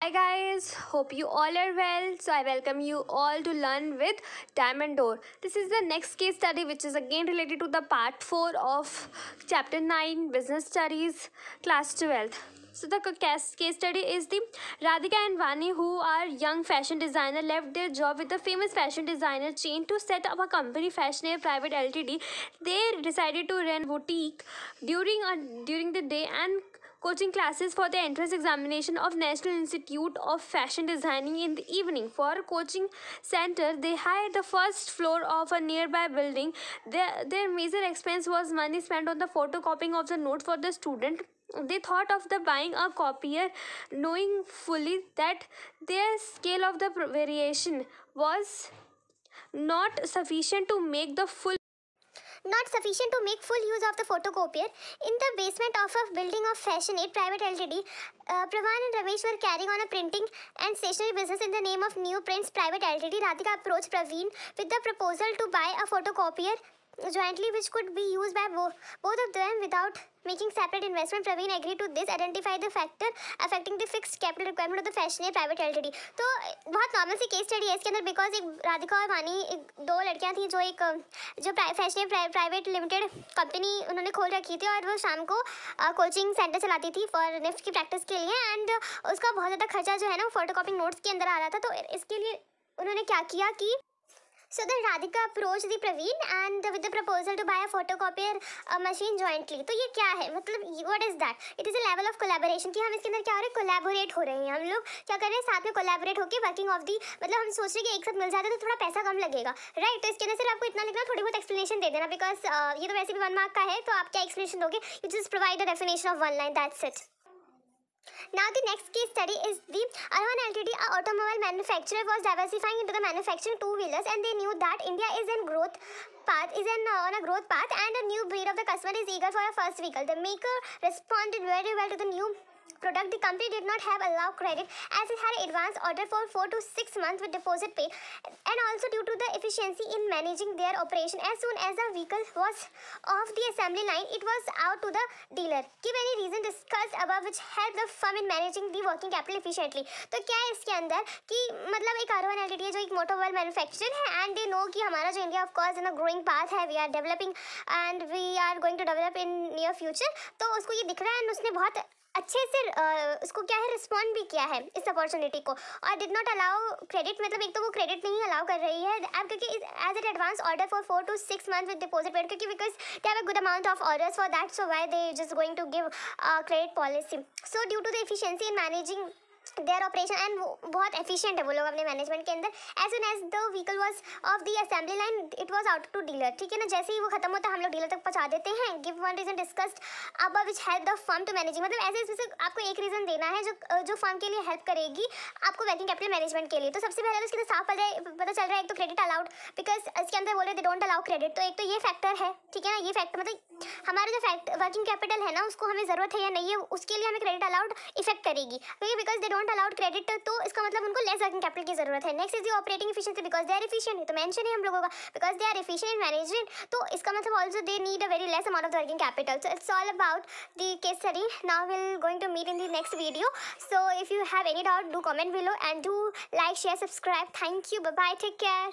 Hi guys, hope you all are well. So I welcome you all to learn with Diamond Door. This is the next case study which is again related to the part 4 of chapter 9 Business Studies class 12. So the case study is the Radhika and Vani who are young fashion designer left their job with the famous fashion designer chain to set up a company fashion private ltd. They decided to rent boutique during a, during the day and coaching classes for the entrance examination of National Institute of Fashion Designing in the evening. For coaching center, they hired the first floor of a nearby building. Their, their major expense was money spent on the photocopying of the note for the student they thought of the buying a copier knowing fully that their scale of the variation was not sufficient to make the full not sufficient to make full use of the photocopier. In the basement of a building of Fashion 8 Private Ltd, uh, Pravan and Ramesh were carrying on a printing and stationery business in the name of New Prints Private Ltd. Radhika approached Praveen with the proposal to buy a photocopier jointly which could be used by bo both of them without making separate investment. Praveen agreed to this. Identify the factor affecting the fixed capital requirement of the फैशने private LTD तो बहुत normal सी case study है इसके अंदर because एक राधिका और वानी एक दो लड़कियां थी जो एक जो फैशने प्राइवेट लिमिटेड कंपनी उन्होंने खोल रखी थी और वो शाम को कोचिंग सेंटर चलाती थी फॉर निफ्ट की प्रैक्टिस के लिए एंड उसका बहुत ज़्यादा खर्चा जो है ना फोटो नोट्स के अंदर आ रहा था तो इसके लिए उन्होंने क्या किया कि So then Radhika approached the Praveen and with the proposal to buy a photocopier a machine jointly. तो ये क्या है मतलब what is that? It is a level of collaboration कि हम इसके अंदर क्या हो रहा है collaborate हो रहे हैं हम लोग क्या कर रहे हैं साथ में collaborate होकर working of the मतलब हम सोच रहे हैं कि एक साथ मिल जाता तो थोड़ा पैसा कम लगेगा राइट right, तो इसके अंदर सिर्फ आपको इतना लिखना थोड़ी बहुत एक्सप्लेनेशन दे देना बिकॉज uh, ये तो वैसे भी वन मार्क का है तो आप क्या एक्सप्लेनेशन दोगे you just provide the definition of one line that's it Now the next case study is the Arhan Ltd, a automobile manufacturer, was diversifying into the manufacturing two-wheelers and they knew that India is in growth path is in uh, on a growth path and a new breed of the customer is eager for a first vehicle. The maker responded very well to the new product the company did not have allow credit as it had an advance order for 4 to 6 months with deposit paid and also due to the efficiency in managing their operation as soon as the vehicle was off the assembly line it was out to the dealer give any reason discussed above which helped the firm in managing the working capital efficiently to kya hai iske andar ki matlab ek R ltd jo ek motor एक manufacturer hai and they know ki hamara jo india of course in a growing path hai we are developing and we are going to develop in near future to usko ye dikh raha hai and usne bahut अच्छे से उसको क्या है respond भी किया है इस opportunity को और डिड नॉट अलाउ क्रेडिट मतलब एक तो वो क्रेडिट नहीं अलाउ कर रही है अब क्योंकि as at advance order for four to six month with deposit paid क्योंकि because they have a good amount of orders for that so why they just going to give credit policy so due to the efficiency in managing their operation and बहुत efficient है वो लोग अपने management के अंदर as soon as the vehicle was off the assembly line it was out to dealer ठीक है ना जैसे ही वो खत्म होता है हम लोग डीलर तक पहुंचा देते हैं गिव वन रीजन डिस्कस्ड अब which help the firm to managing मतलब ऐसे ऐसे आपको एक रीजन देना है जो जो फर्म के लिए हेल्प करेगी आपको वर्किंग कैपिटल मैनेजमेंट के लिए तो सबसे पहले उसके तो अंदर साफ पता है पता चल रहा है एक तो क्रेडिट अलाउड बिकॉज इसके अंदर बोल रहे थे डोंट अलाउ क्रेडिट तो एक तो ये फैक्टर है ठीक है ना ये फैक्टर मतलब हमारा जो फैक्ट वर्किंग कैपिटल है ना उसको हमें ज़रूरत है या नहीं है उसके लिए हमें क्रेडिट अलाउड इफेक्ट करेगी क्योंकि because they don't percent allowed credit तो इसका मतलब उनको लेस वर्किंग कैपिटल की जरूरत है next is the operating efficiency because they are efficient तो मेंशन है हम लोगों का because they are efficient in management तो इसका मतलब also they need a very less amount of working capital so it's all about the case study now will going to meet in the next video so if you have any doubt do comment below and do like share subscribe thank you bye take care